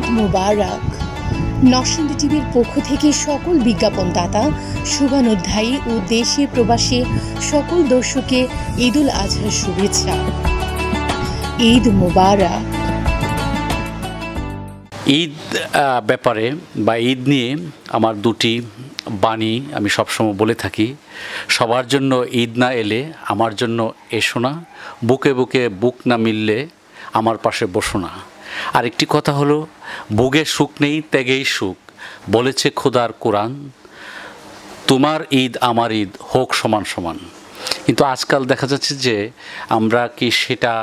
ঈদ মুবারক নরসিংদী টিভির পক্ষ থেকে সকল বিজ্ঞাপনদাতা শুভানুধ্যায়ী ও দেশে প্রবাসী সকল দর্শকে ঈদুল আজহার শুভেচ্ছা ঈদ মুবারক ঈদ ব্যাপারে বা ঈদ নিয়ে আমার দুটি বাণী আমি সবসময় বলে থাকি সবার জন্য ঈদ না এলে আমার জন্য এসো না বুকে বুকে বুক না মিললে আমার পাশে বসো না আরেকটি কথা হলো ভোগের সুখ নেই ত্যাগেই সুখ বলেছে খোদার কোরআন তোমার ঈদ আমার ঈদ হোক সমান সমান কিন্তু আজকাল দেখা যাচ্ছে যে আমরা কি সেটা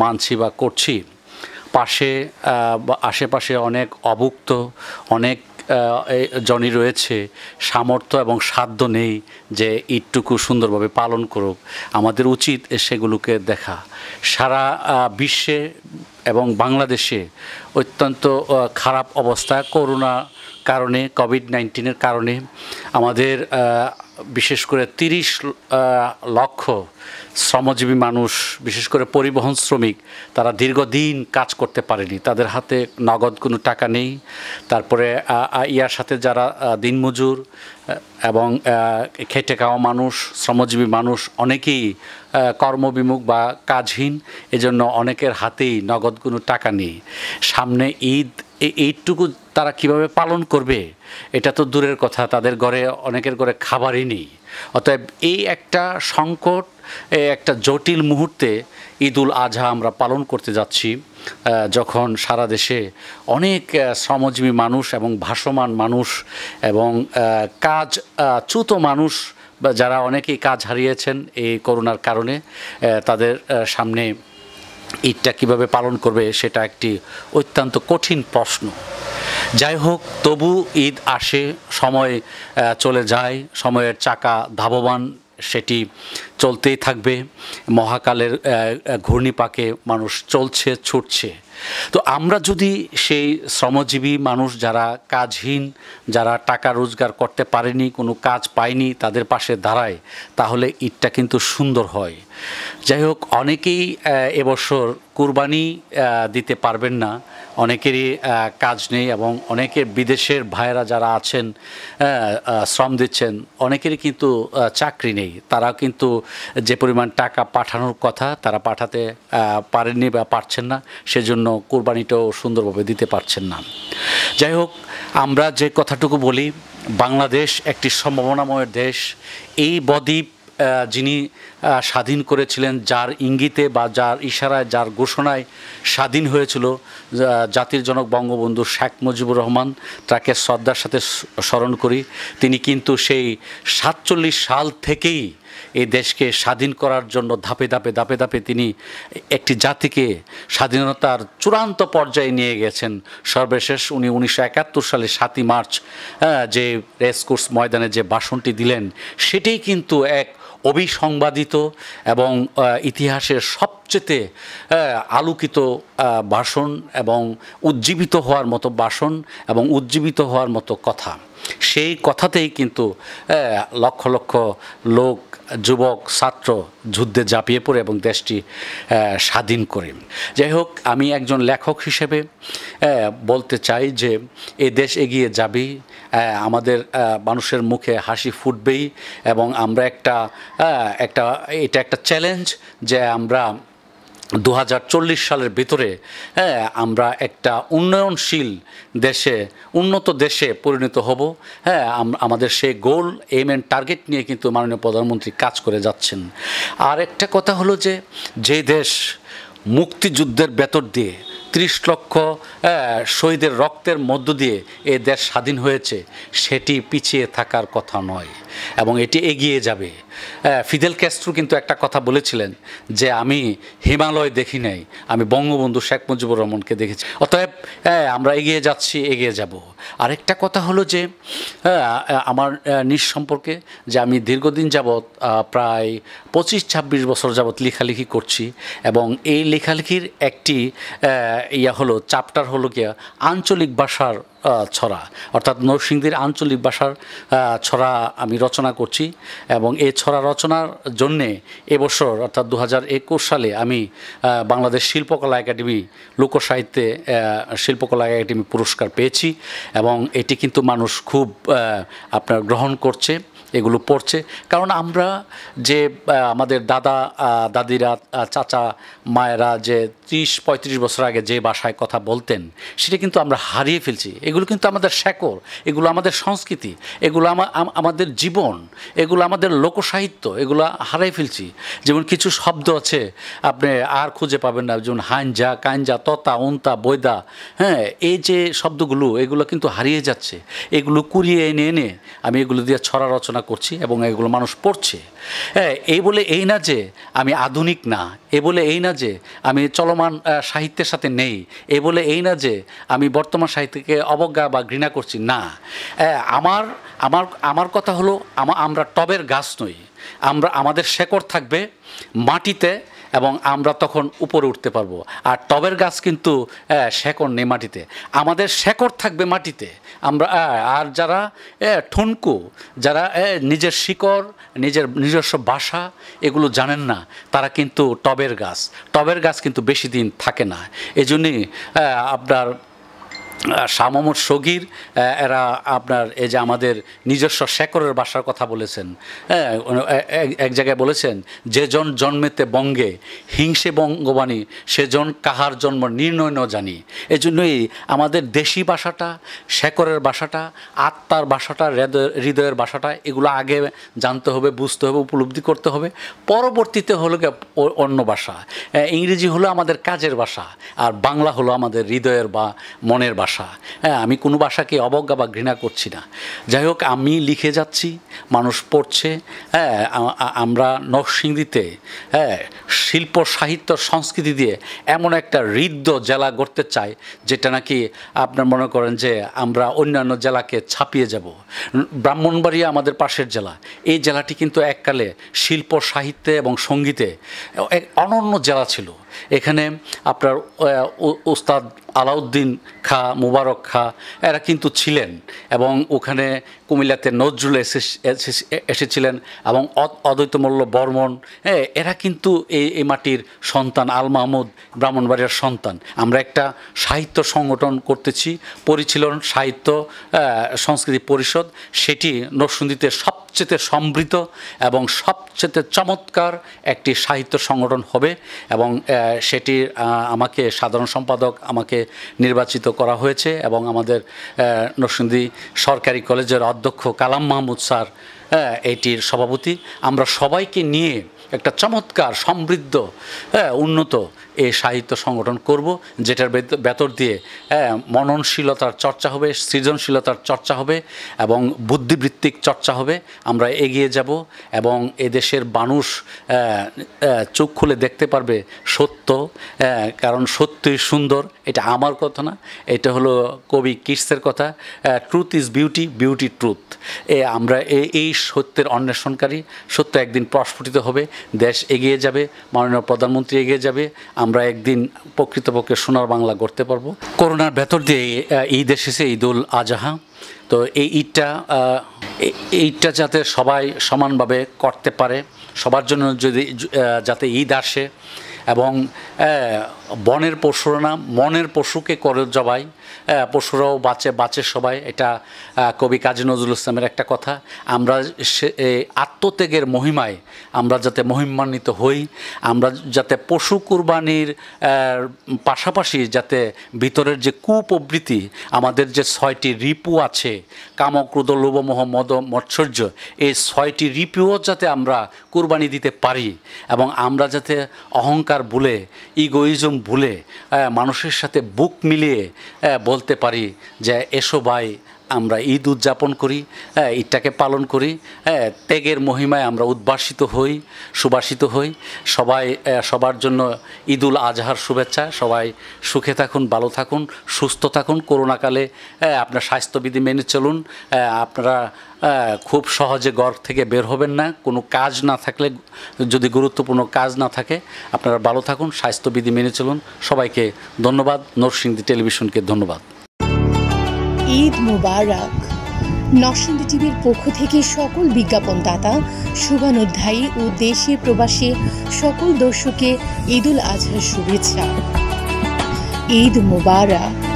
মানছি বা করছি পাশে আশেপাশে অনেক অভুক্ত অনেক জনি রয়েছে সামর্থ্য এবং সাধ্য নেই যে ইটটুকু সুন্দরভাবে পালন করুক আমাদের উচিত সেগুলোকে দেখা সারা বিশ্বে এবং বাংলাদেশে অত্যন্ত খারাপ অবস্থা করোনা কারণে কোভিড নাইন্টিনের কারণে আমাদের বিশেষ করে তিরিশ লক্ষ শ্রমজীবী মানুষ বিশেষ করে পরিবহন শ্রমিক তারা দীর্ঘদিন কাজ করতে পারেনি তাদের হাতে নগদ কোনো টাকা নেই তারপরে ইয়ার সাথে যারা দিনমজুর এবং খেটে খাওয়া মানুষ শ্রমজীবী মানুষ অনেকেই কর্মবিমুখ বা কাজহীন এজন্য অনেকের হাতেই নগদ কোনো টাকা নেই সামনে ঈদ এইটুকু তারা কিভাবে পালন করবে এটা তো দূরের কথা তাদের ঘরে অনেকের ঘরে খাবারই হয়নি অতএব এই একটা সংকট একটা জটিল মুহূর্তে ঈদুল আজহা আমরা পালন করতে যাচ্ছি যখন সারা দেশে অনেক শ্রমজীবী মানুষ এবং ভাসমান মানুষ এবং কাজ চ্যুত মানুষ বা যারা অনেকেই কাজ হারিয়েছেন এই করোনার কারণে তাদের সামনে ঈদটা কীভাবে পালন করবে সেটা একটি অত্যন্ত কঠিন প্রশ্ন যাই হোক তবু ঈদ আসে সময় চলে যায় সময়ের চাকা ধাবমান সেটি চলতেই থাকবে মহাকালের ঘূর্ণিপাকে মানুষ চলছে ছুটছে তো আমরা যদি সেই শ্রমজীবী মানুষ যারা কাজহীন যারা টাকা রোজগার করতে পারেনি কোনো কাজ পায়নি তাদের পাশে দাঁড়ায় তাহলে ঈদটা কিন্তু সুন্দর হয় যাই হোক অনেকেই এবছর কুরবানি দিতে পারবেন না অনেকেরই কাজ নেই এবং অনেকের বিদেশের ভাইয়েরা যারা আছেন শ্রম দিচ্ছেন অনেকেরই কিন্তু চাকরি নেই তারা কিন্তু যে পরিমাণ টাকা পাঠানোর কথা তারা পাঠাতে পারেননি বা পারছেন না সেজন্য কোরবানিটাও সুন্দরভাবে দিতে পারছেন না যাই হোক আমরা যে কথাটুকু বলি বাংলাদেশ একটি সম্ভাবনাময় দেশ এই বদ্বীপ যিনি স্বাধীন করেছিলেন যার ইঙ্গিতে বা যার ইশারায় যার ঘোষণায় স্বাধীন হয়েছিল জাতির জনক বঙ্গবন্ধু শেখ মুজিবুর রহমান তাকে শ্রদ্ধার সাথে স্মরণ করি তিনি কিন্তু সেই সাতচল্লিশ সাল থেকেই এই দেশকে স্বাধীন করার জন্য ধাপে ধাপে ধাপে ধাপে তিনি একটি জাতিকে স্বাধীনতার চূড়ান্ত পর্যায়ে নিয়ে গেছেন সর্বশেষ উনি উনিশশো একাত্তর সালে সাতই মার্চ যে রেসকোর্স ময়দানে যে বাসনটি দিলেন সেটি কিন্তু এক অবিসংবাদিত এবং ইতিহাসের সবচেয়ে আলোকিত ভাষণ এবং উজ্জীবিত হওয়ার মতো ভাষণ এবং উজ্জীবিত হওয়ার মতো কথা সেই কথাতেই কিন্তু লক্ষ লক্ষ লোক যুবক ছাত্র যুদ্ধে ঝাঁপিয়ে পড়ে এবং দেশটি স্বাধীন করে যাই হোক আমি একজন লেখক হিসেবে বলতে চাই যে এ দেশ এগিয়ে যাবে আমাদের মানুষের মুখে হাসি ফুটবেই এবং আমরা একটা একটা এটা একটা চ্যালেঞ্জ যে আমরা দু সালের ভিতরে হ্যাঁ আমরা একটা উন্নয়নশীল দেশে উন্নত দেশে পরিণত হব হ্যাঁ আমাদের সেই গোল এম অ্যান্ড টার্গেট নিয়ে কিন্তু মাননীয় প্রধানমন্ত্রী কাজ করে যাচ্ছেন আর একটা কথা হলো যে যে দেশ মুক্তিযুদ্ধের বেতর দিয়ে ত্রিশ লক্ষ শহীদের রক্তের মধ্য দিয়ে এ দেশ স্বাধীন হয়েছে সেটি পিছিয়ে থাকার কথা নয় এবং এটি এগিয়ে যাবে ফিদেল ক্যাস্ট্রু কিন্তু একটা কথা বলেছিলেন যে আমি হিমালয় দেখি নাই আমি বঙ্গবন্ধু শেখ মুজিবুর রহমানকে দেখেছি অতএব আমরা এগিয়ে যাচ্ছি এগিয়ে যাব আরেকটা কথা হলো যে হ্যাঁ, আমার নিজ সম্পর্কে যে আমি দীর্ঘদিন যাবৎ প্রায় পঁচিশ ছাব্বিশ বছর যাবৎ লেখালেখি করছি এবং এই লেখালেখির একটি ইয়া হলো চাপ্টার হলো গিয়া আঞ্চলিক ভাষার ছড়া অর্থাৎ নরসিংদীর আঞ্চলিক ভাষার ছড়া আমি রচনা করছি এবং এই ছড়া রচনার জন্যে এবছর অর্থাৎ দু সালে আমি বাংলাদেশ শিল্পকলা একাডেমি লোকসাহিত্যে শিল্পকলা একাডেমি পুরস্কার পেয়েছি এবং এটি কিন্তু মানুষ খুব আপনার গ্রহণ করছে এগুলো পড়ছে কারণ আমরা যে আমাদের দাদা দাদিরা চাচা মায়েরা যে ত্রিশ পঁয়ত্রিশ বছর আগে যে ভাষায় কথা বলতেন সেটা কিন্তু আমরা হারিয়ে ফেলছি এগুলো কিন্তু আমাদের শেকর এগুলো আমাদের সংস্কৃতি এগুলো আমাদের জীবন এগুলো আমাদের লোকসাহিত্য এগুলো হারাই ফেলছি যেমন কিছু শব্দ আছে আপনি আর খুঁজে পাবেন না যেমন হাঞ্জা কাঞ্জা ততা উন্তা বৈদা হ্যাঁ এই যে শব্দগুলো এগুলো কিন্তু হারিয়ে যাচ্ছে এগুলো কুড়িয়ে এনে এনে আমি এগুলো দিয়ে ছড়া রচনা আলোচনা করছি এবং এগুলো মানুষ পড়ছে হ্যাঁ এই বলে এই না যে আমি আধুনিক না এ বলে এই না যে আমি চলমান সাহিত্যের সাথে নেই এ বলে এই না যে আমি বর্তমান সাহিত্যকে অবজ্ঞা বা ঘৃণা করছি না হ্যাঁ, আমার আমার আমার কথা হলো আমরা টবের গাছ নই আমরা আমাদের শেকড় থাকবে মাটিতে এবং আমরা তখন উপরে উঠতে পারবো আর টবের গাছ কিন্তু শেকড় নেই মাটিতে আমাদের শেকড় থাকবে মাটিতে আমরা আর যারা ঠুনকু যারা নিজের শিকড় নিজের নিজস্ব বাসা এগুলো জানেন না তারা কিন্তু টবের গাছ টবের গাছ কিন্তু বেশি দিন থাকে না জন্যই আপনার শামমদ সগির এরা আপনার এই যে আমাদের নিজস্ব শেকরের বাসার কথা বলেছেন হ্যাঁ, এক জায়গায় বলেছেন যে জন জন্মেতে বঙ্গে হিংসে বঙ্গবাণী সেজন কাহার জন্ম নির্ণয় ন জানি এই জন্যই আমাদের দেশি ভাষাটা শেকরের ভাষাটা আত্মার ভাষাটা হৃদয়ের ভাষাটা এগুলো আগে জানতে হবে বুঝতে হবে উপলব্ধি করতে হবে পরবর্তীতে হলো অন্য ভাষা ইংরেজি হলো আমাদের কাজের ভাষা আর বাংলা হলো আমাদের হৃদয়ের বা মনের ভাষা ভাষা হ্যাঁ আমি কোনো ভাষাকে অবজ্ঞা বা ঘৃণা করছি না যাই হোক আমি লিখে যাচ্ছি মানুষ পড়ছে হ্যাঁ আমরা নরসিংদীতে হ্যাঁ শিল্প সাহিত্য সংস্কৃতি দিয়ে এমন একটা হৃদ্য জেলা গড়তে চাই যেটা নাকি আপনার মনে করেন যে আমরা অন্যান্য জেলাকে ছাপিয়ে যাব ব্রাহ্মণবাড়িয়া আমাদের পাশের জেলা এই জেলাটি কিন্তু এককালে শিল্প সাহিত্যে এবং সঙ্গীতে এক অনন্য জেলা ছিল এখানে আপনার ওস্তাদ আলাউদ্দিন খা মুবারক খা এরা কিন্তু ছিলেন এবং ওখানে কুমিল্লাতে নজরুল এসে এসেছিলেন এবং অদ্বৈতমল্ল বর্মন হ্যাঁ এরা কিন্তু এই এই মাটির সন্তান আল মাহমুদ ব্রাহ্মণবাড়িয়ার সন্তান আমরা একটা সাহিত্য সংগঠন করতেছি পরিচালন সাহিত্য সংস্কৃতি পরিষদ সেটি নরসুন্দিতে সবচেয়ে সমৃদ্ধ এবং সবচেয়ে চমৎকার একটি সাহিত্য সংগঠন হবে এবং সেটি আমাকে সাধারণ সম্পাদক আমাকে নির্বাচিত করা হয়েছে এবং আমাদের নরসিংদী সরকারি কলেজের অধ্যক্ষ কালাম মাহমুদ স্যার হ্যাঁ এটির সভাপতি আমরা সবাইকে নিয়ে একটা চমৎকার সমৃদ্ধ হ্যাঁ উন্নত এই সাহিত্য সংগঠন করব যেটার ভেতর দিয়ে হ্যাঁ, মননশীলতার চর্চা হবে সৃজনশীলতার চর্চা হবে এবং বুদ্ধিবৃত্তিক চর্চা হবে আমরা এগিয়ে যাব এবং এদেশের মানুষ হ্যাঁ, হ্যাঁ, চোখ খুলে দেখতে পারবে সত্য কারণ সত্যই সুন্দর এটা আমার কথা না এটা হলো কবি কিটসের কথা truth is beauty beauty truth এ আমরা এই সত্যের অন্বেষণকারী সত্য একদিন প্রস্ফুটিত হবে দেশ এগিয়ে যাবে মাননীয় প্রধানমন্ত্রী এগিয়ে যাবে আমরা একদিন প্রকৃতপক্ষে সোনার বাংলা গড়তে পারবো করোনার ভেতর দিয়ে ঈদ এসেছে ঈদ উল আজহা তো এই ঈদটা ঈদটা যাতে সবাই সমানভাবে করতে পারে সবার জন্য যদি যাতে ঈদ আসে এবং বনের পশুরা মনের পশুকে করে জবাই পশুরাও বাঁচে বাঁচে সবাই এটা কবি কাজী নজরুল ইসলামের একটা কথা আমরা সে আত্মত্যাগের মহিমায় আমরা যাতে মহিমান্বিত হই আমরা যাতে পশু কুরবানির পাশাপাশি যাতে ভিতরের যে কুপ্রবৃত্তি আমাদের যে ছয়টি রিপু আছে কামক্রুদ লোভমোহ মদ মৎসর্য এই ছয়টি রিপুও যাতে আমরা কুরবানি দিতে পারি এবং আমরা যাতে অহংকার ভুলে ইগোইজম ভুলে মানুষের সাথে বুক মিলিয়ে বল বলতে পারি যে এসো ভাই আমরা ঈদ উদযাপন করি হ্যাঁ ঈদটাকে পালন করি হ্যাঁ ত্যাগের মহিমায় আমরা উদ্ভাসিত হই সুবাসিত হই সবাই সবার জন্য ঈদুল আজহার শুভেচ্ছা সবাই সুখে থাকুন ভালো থাকুন সুস্থ থাকুন করোনাকালে আপনার স্বাস্থ্যবিধি মেনে চলুন আপনারা খুব সহজে গর্ব থেকে বের হবেন না কোনো কাজ না থাকলে যদি গুরুত্বপূর্ণ কাজ না থাকে আপনারা ভালো থাকুন স্বাস্থ্যবিধি মেনে চলুন সবাইকে ধন্যবাদ নরসিংদী টেলিভিশনকে ধন্যবাদ ঈদ মুবারক নরসিংদী টিভির পক্ষ থেকে সকল বিজ্ঞাপনদাতা শুভানুধ্যায়ী ও দেশে প্রবাসী সকল দর্শকে ঈদুল আজহার শুভেচ্ছা ঈদ মুবারক